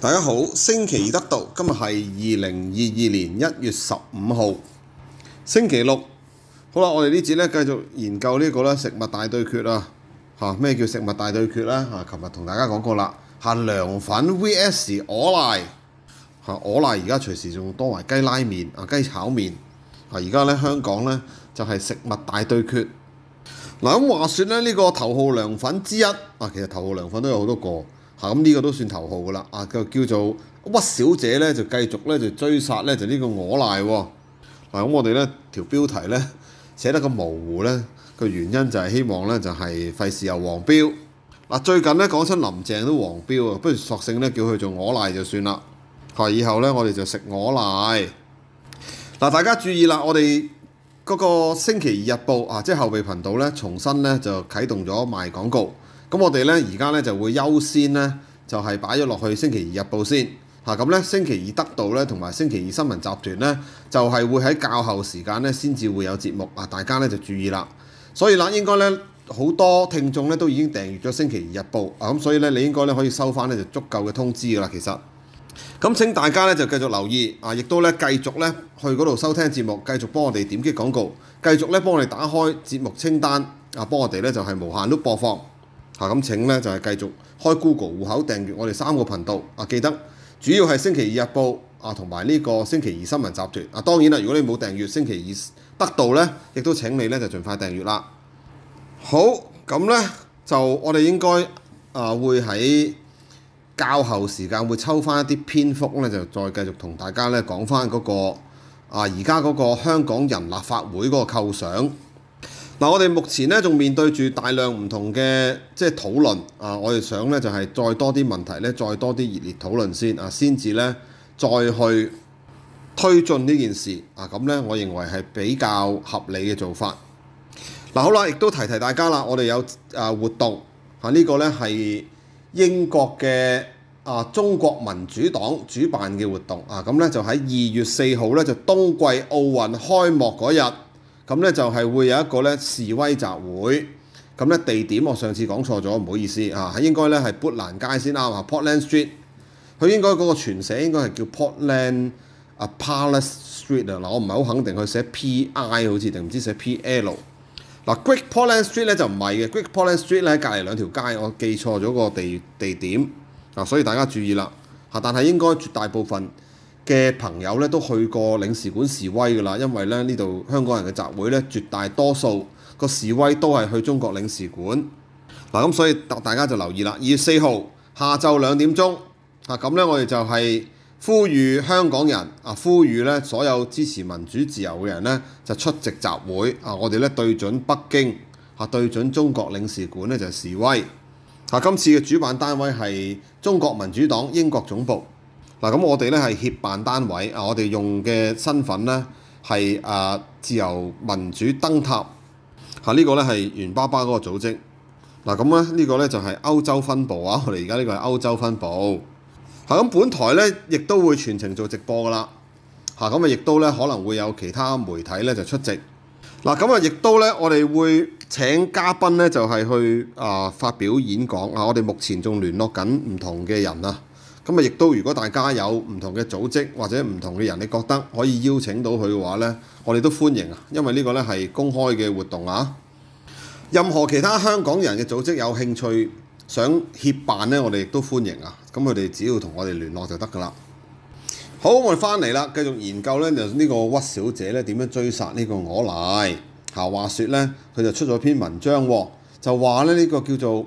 大家好，星期二得道，今日係二零二二年一月十五號，星期六。好啦，我哋呢節咧繼續研究呢個咧食物大對決啊！吓咩叫食物大對決啦？吓，琴日同大家講過啦，限涼粉 VS 我奶。吓我奶而家隨時仲多為雞拉麵啊、雞炒面啊。而家咧香港咧就係食物大對決。嗱咁話說咧，呢個頭號涼粉之一啊，其實頭號涼粉都有好多個。嚇咁呢個都算頭號噶啦！啊，佢叫做屈小姐咧，就繼續咧就追殺咧就呢個我賴喎。嗱咁我哋咧條標題咧寫得咁模糊咧，個原因就係希望咧就係費事又黃標。嗱最近咧講親林鄭都黃標啊，不如索性咧叫佢做我賴就算啦。嚇以後咧我哋就食我賴。嗱大家注意啦，我哋嗰個星期日報啊，即係後備頻道咧重新咧就啟動咗賣廣告。咁我哋咧而家咧就會優先咧就係擺咗落去星期二日報先嚇咁咧。星期二得到咧同埋星期二新聞集團咧就係會喺較後時間咧先至會有節目啊！大家咧就注意啦。所以啦，應該咧好多聽眾咧都已經訂閱咗星期二日報啊，咁所以咧你應該咧可以收翻咧就足夠嘅通知噶啦。其實咁請大家咧就繼續留意啊，亦都咧繼續咧去嗰度收聽節目，繼續幫我哋點擊廣告，繼續咧幫我哋打開節目清單啊，幫我哋咧就係無限都播放。嚇咁請咧就係繼續開 Google 户口訂閱我哋三個頻道啊！記得主要係星期二日報啊，同埋呢個星期二新聞集團啊。當然啦，如果你冇訂閱星期二得到咧，亦都請你咧就盡快訂閱啦。好，咁咧就我哋應該啊會喺較後時間會抽翻一啲篇幅咧，就再繼續同大家咧講翻嗰個啊而家嗰個香港人立法會嗰個構想。嗱，我哋目前咧仲面對住大量唔同嘅即係討論啊，我哋想咧就係再多啲問題咧，再多啲熱烈討論先啊，先至咧再去推進呢件事啊，咁咧我認為係比較合理嘅做法。嗱，好啦，亦都提提大家啦，我哋有啊活動嚇，呢個咧係英國嘅啊中國民主黨主辦嘅活動啊，咁咧就喺二月四號咧就冬季奧運開幕嗰日。咁咧就係會有一個咧示威集會，咁咧地點我上次講錯咗，唔好意思嚇，應該咧係砵特蘭街先啱啊，Portland Street，佢應該嗰個全寫應該係叫 Portland Palace Street 啊，嗱我唔係好肯定佢寫 P I 好似定唔知寫 P L，嗱 Great Portland Street 咧就唔係嘅，Great Portland Street 咧隔離兩條街，我記錯咗個地地點啊，所以大家注意啦但係應該絕大部分。嘅朋友咧都去過領事館示威㗎啦，因為咧呢度香港人嘅集會咧絕大多數個示威都係去中國領事館嗱，咁所以大家就留意啦。二月四號下晝兩點鐘啊，咁咧我哋就係呼籲香港人啊，呼籲咧所有支持民主自由嘅人咧就出席集會啊，我哋咧對準北京啊，對準中國領事館咧就示威。啊，今次嘅主辦單位係中國民主黨英國總部。嗱，咁我哋咧係協辦單位啊，我哋用嘅身份咧係啊自由民主燈塔嚇，呢個咧係原巴巴嗰個組織。嗱，咁咧呢個咧就係歐洲分部啊，我哋而家呢個係歐洲分部嚇。咁本台咧亦都會全程做直播㗎啦嚇，咁啊亦都咧可能會有其他媒體咧就出席。嗱，咁啊亦都咧我哋會請嘉賓咧就係去啊發表演講啊，我哋目前仲聯絡緊唔同嘅人啊。咁啊，亦都如果大家有唔同嘅組織或者唔同嘅人，你覺得可以邀請到佢嘅話咧，我哋都歡迎啊，因為呢個咧係公開嘅活動啊。任何其他香港人嘅組織有興趣想協辦咧，我哋亦都歡迎啊。咁佢哋只要同我哋聯絡就得㗎啦。好，我哋翻嚟啦，繼續研究咧就呢個屈小姐咧點樣追殺呢個我奶嚇話説咧，佢就出咗篇文章就話咧呢個叫做。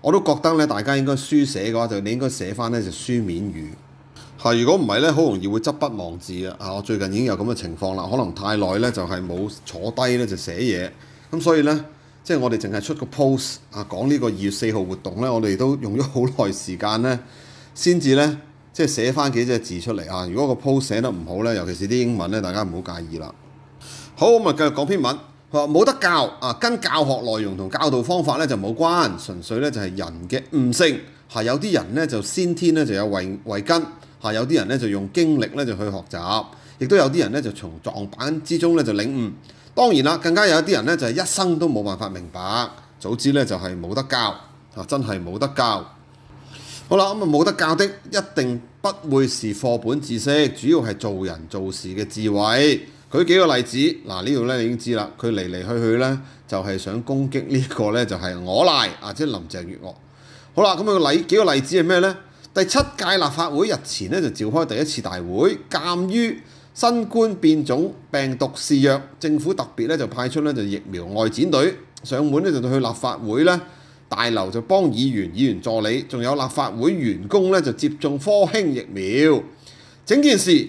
我都覺得咧，大家應該書寫嘅話，就你應該寫翻咧就書面語如果唔係咧，好容易會執筆忘字啊！我最近已經有咁嘅情況啦，可能太耐咧就係冇坐低咧就寫嘢。咁所以咧，即係我哋淨係出個 post 啊，講呢個二月四號活動咧，我哋都用咗好耐時間咧，先至咧即係寫翻幾隻字出嚟啊！如果個 post 寫得唔好咧，尤其是啲英文咧，大家唔好介意啦。好，我咪繼續講篇文。佢話冇得教啊，跟教學內容同教導方法咧就冇關，純粹咧就係人嘅悟性。係有啲人咧就先天咧就有慧慧根，嚇有啲人咧就用經歷咧就去學習，亦都有啲人咧就從撞板之中咧就領悟。當然啦，更加有一啲人咧就係一生都冇辦法明白。早知咧就係冇得教啊，真係冇得教。好啦，咁啊冇得教的一定不會是課本知識，主要係做人做事嘅智慧。舉幾個例子，嗱呢度咧你已經知啦，佢嚟嚟去去咧就係想攻擊呢個咧就係我賴啊，即係林鄭月娥。好啦，咁個例幾個例子係咩咧？第七屆立法會日前咧就召開第一次大會，鑑於新冠變種病毒肆虐，政府特別咧就派出咧就疫苗外展隊上門咧就去立法會咧大樓就幫議員、議員助理，仲有立法會員工咧就接種科興疫苗。整件事。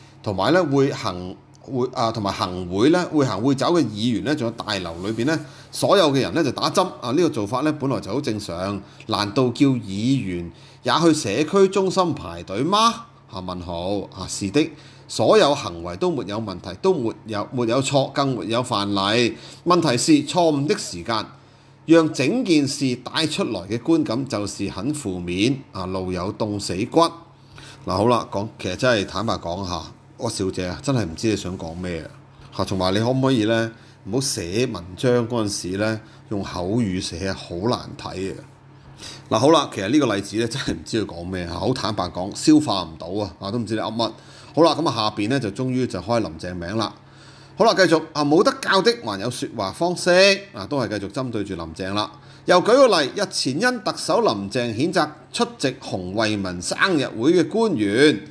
同埋咧會行會啊，同埋行會咧會行會走嘅議員咧，仲有大樓裏邊咧，所有嘅人咧就打針啊！呢個做法咧，本來就好正常，難道叫議員也去社區中心排隊嗎？啊，問號啊，是的，所有行為都沒有問題，都沒有沒有錯，更沒有犯例。問題是錯誤的時間，讓整件事帶出來嘅觀感就是很負面啊！路有凍死骨嗱，好啦，講其實真係坦白講下。郭小姐啊，真係唔知你想講咩啊！嚇，同埋你可唔可以咧唔好寫文章嗰陣時咧用口語寫，好難睇嘅。嗱，好啦，其實呢個例子咧真係唔知佢講咩啊，好坦白講，消化唔到啊！啊，都唔知你噏乜。好啦，咁啊下邊咧就終於就開林鄭名啦。好啦，繼續啊，冇得教的還有説話方式啊，都係繼續針對住林鄭啦。又舉個例，日前因特首林鄭譴責出席洪慧民生日會嘅官員。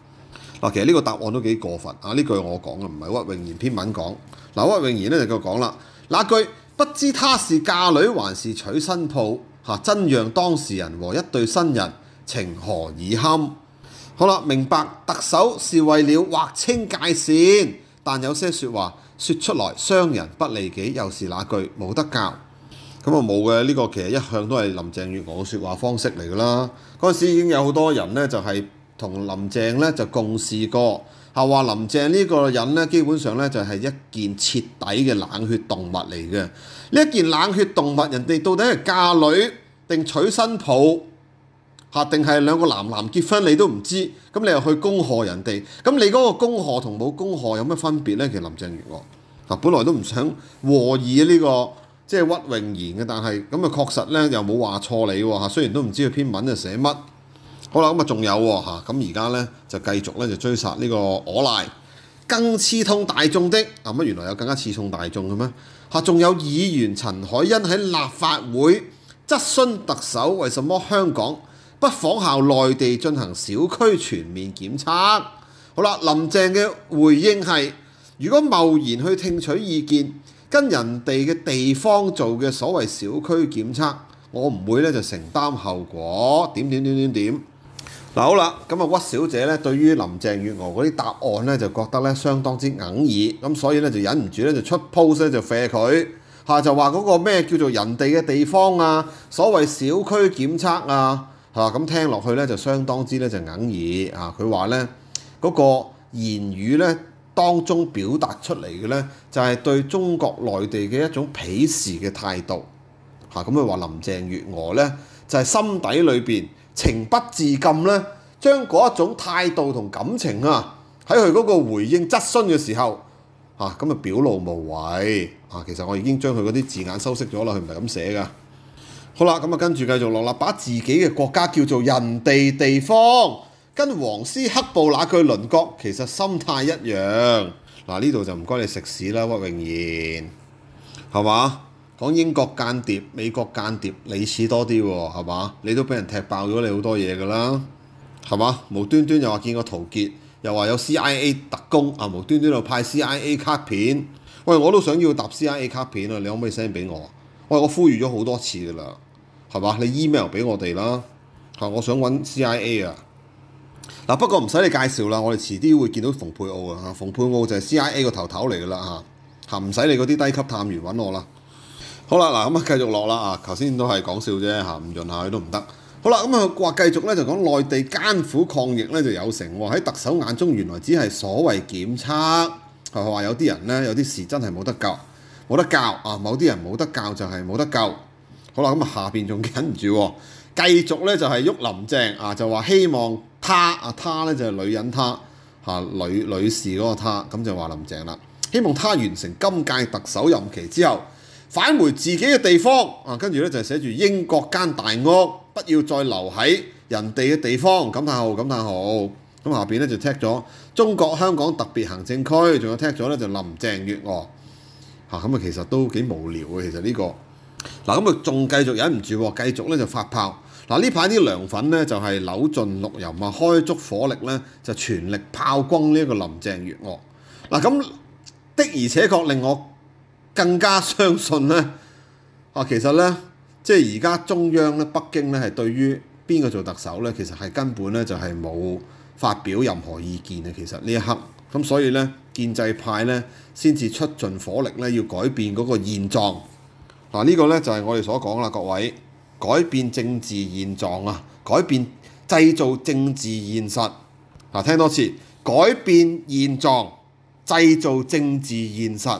嗱，其實呢個答案都幾過分啊！呢句我講嘅，唔係屈榮賢篇文講。嗱，屈榮賢咧就佢講啦，那句不知她是嫁女還是娶新抱，嚇真讓當事人和一對新人情何以堪？好啦，明白特首係為了劃清界線，但有些説話說出來傷人不利己，又是那句冇得教。咁啊冇嘅，呢個其實一向都係林鄭月娥説話方式嚟㗎啦。嗰陣時已經有好多人咧就係。同林鄭咧就共事過，嚇話林鄭呢個人咧，基本上咧就係一件徹底嘅冷血動物嚟嘅。呢一件冷血動物，人哋到底係嫁女定娶新抱，嚇定係兩個男男結婚，你都唔知，咁你又去恭賀人哋，咁你嗰個恭賀同冇恭賀有咩分別咧？其實林鄭月娥嚇，本來都唔想和議呢個即係屈榮賢嘅，但係咁啊確實咧又冇話錯你喎嚇，雖然都唔知佢篇文就寫乜。好啦，咁啊仲有喎嚇，咁而家咧就繼續咧就追殺呢個我賴更刺痛大眾的，啊乜原來有更加刺痛大眾嘅咩嚇？仲有議員陳海欣喺立法會質詢特首，為什麼香港不仿效內地進行小區全面檢測？好啦，林鄭嘅回應係：如果冒然去聽取意見，跟人哋嘅地方做嘅所謂小區檢測，我唔會咧就承擔後果點點點點點。嗱好啦，咁啊屈小姐咧，對於林鄭月娥嗰啲答案咧，就覺得咧相當之噁意，咁所以咧就忍唔住咧就出 post 咧就啡佢，嚇就話嗰個咩叫做人哋嘅地方啊，所謂小區檢測啊，嚇咁聽落去咧就相當之咧就噁意，啊！佢話咧嗰個言語咧當中表達出嚟嘅咧就係對中國內地嘅一種鄙視嘅態度，嚇咁佢話林鄭月娥咧就係心底裏邊。情不自禁咧，將嗰一種態度同感情啊，喺佢嗰個回應質詢嘅時候，啊咁啊表露無遺啊。其實我已經將佢嗰啲字眼修飾咗啦，佢唔係咁寫噶。好啦，咁啊跟住繼續落啦，把自己嘅國家叫做人哋地方，跟黃絲黑布那句鄰國其實心態一樣。嗱呢度就唔該你食屎啦屈榮賢，係嘛？講英國間諜、美國間諜，你似多啲喎，係嘛？你都俾人踢爆咗你好多嘢㗎啦，係嘛？無端端又話見過陶傑，又話有 CIA 特工啊，無端端就派 CIA 卡片。喂，我都想要搭 CIA 卡片啊，你可可唔以 send 俾我喂，我呼籲咗好多次㗎啦，係嘛？你 email 俾我哋啦，嚇，我想揾 CIA 啊。嗱不過唔使你介紹啦，我哋遲啲會見到馮佩奧啊。馮佩奧就係 CIA 個頭頭嚟㗎啦嚇，嚇唔使你嗰啲低級探員揾我啦。好啦，嗱咁啊，繼續落啦啊！頭先都係講笑啫嚇，唔潤下佢都唔得。好啦，咁啊話繼續咧，就講內地艱苦抗疫咧就有成喎。喺特首眼中原來只係所謂檢測，話有啲人咧有啲事真係冇得救，冇得教啊！某啲人冇得教就係冇得救。好啦，咁啊下邊仲忍唔住喎，繼續咧就係喐林鄭啊，就話希望她啊她咧就係女人她嚇女女士嗰個她，咁就話林鄭啦，希望她完成今屆特首任期之後。返回自己嘅地方啊！跟住咧就寫住英國間大屋，不要再留喺人哋嘅地方。感嘆號，感嘆號。咁下邊咧就踢咗中國香港特別行政區，仲有踢咗咧就林鄭月娥。嚇咁啊，其實都幾無聊嘅。其實呢個嗱咁啊，仲繼續忍唔住，繼續咧就發炮。嗱呢排啲涼粉咧就係扭盡六油，嘛，開足火力咧就全力炮轟呢一個林鄭月娥。嗱咁的而且確令我。更加相信呢，啊，其實呢，即係而家中央咧，北京呢，係對於邊個做特首呢，其實係根本呢，就係冇發表任何意見嘅。其實呢一刻咁，所以呢，建制派呢，先至出盡火力呢，要改變嗰個現狀嗱。呢個呢，就係我哋所講啦，各位改變政治現狀啊，改變製造政治現實嗱。聽多次改變現狀，製造政治現實。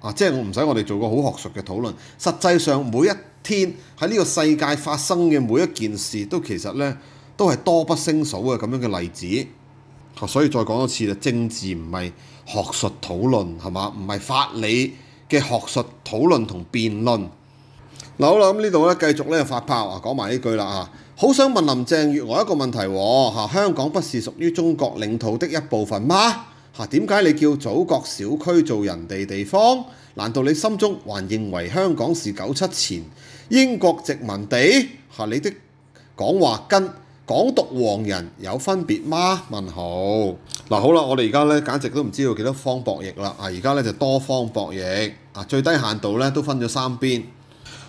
啊，即係我唔使我哋做個好學術嘅討論。實際上，每一天喺呢個世界發生嘅每一件事，都其實咧都係多不勝數嘅咁樣嘅例子。所以再講多次啦，政治唔係學術討論係嘛，唔係法理嘅學術討論同辯論。嗱好啦，咁呢度咧繼續咧發炮啊，講埋呢句啦嚇。好想問林鄭月娥一個問題喎香港不是屬於中國領土的一部分嗎？嚇點解你叫祖國小區做人哋地方？難道你心中還認為香港是九七前英國殖民地？嚇你的講話跟港獨狂人有分別嗎？問號嗱好啦，我哋而家咧簡直都唔知道幾多方博弈啦！啊而家咧就多方博弈啊最低限度咧都分咗三邊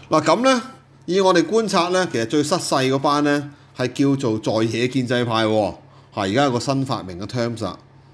嗱咁咧，以我哋觀察咧，其實最失勢嗰班咧係叫做在野建制派喎而家有個新發明嘅 terms。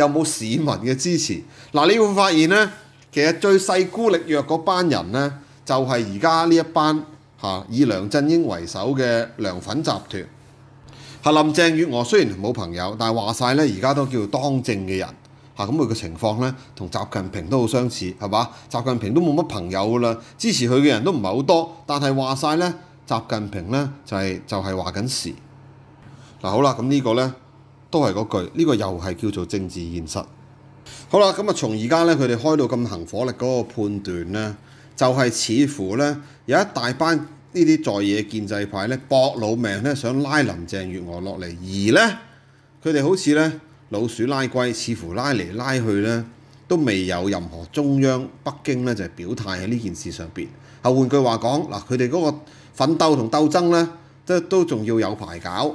有冇市民嘅支持？嗱，你會發現咧，其實最勢孤力弱嗰班人咧，就係而家呢一班嚇以梁振英為首嘅涼粉集團。嚇林鄭月娥雖然冇朋友，但係話曬咧，而家都叫當政嘅人嚇咁佢嘅情況咧，同習近平都好相似，係嘛？習近平都冇乜朋友噶啦，支持佢嘅人都唔係好多，但係話曬咧，習近平咧就係就係話緊事。嗱好啦，咁呢個咧。都係嗰句，呢個又係叫做政治現實。好啦，咁啊從而家咧，佢哋開到咁行火力嗰個判斷咧，就係似乎咧有一大班呢啲在野建制派咧搏老命咧想拉林鄭月娥落嚟，而咧佢哋好似咧老鼠拉龜，似乎拉嚟拉去咧都未有任何中央北京咧就係表態喺呢件事上邊。啊，換句話講，嗱佢哋嗰個奮鬥同鬥爭咧，都都仲要有排搞。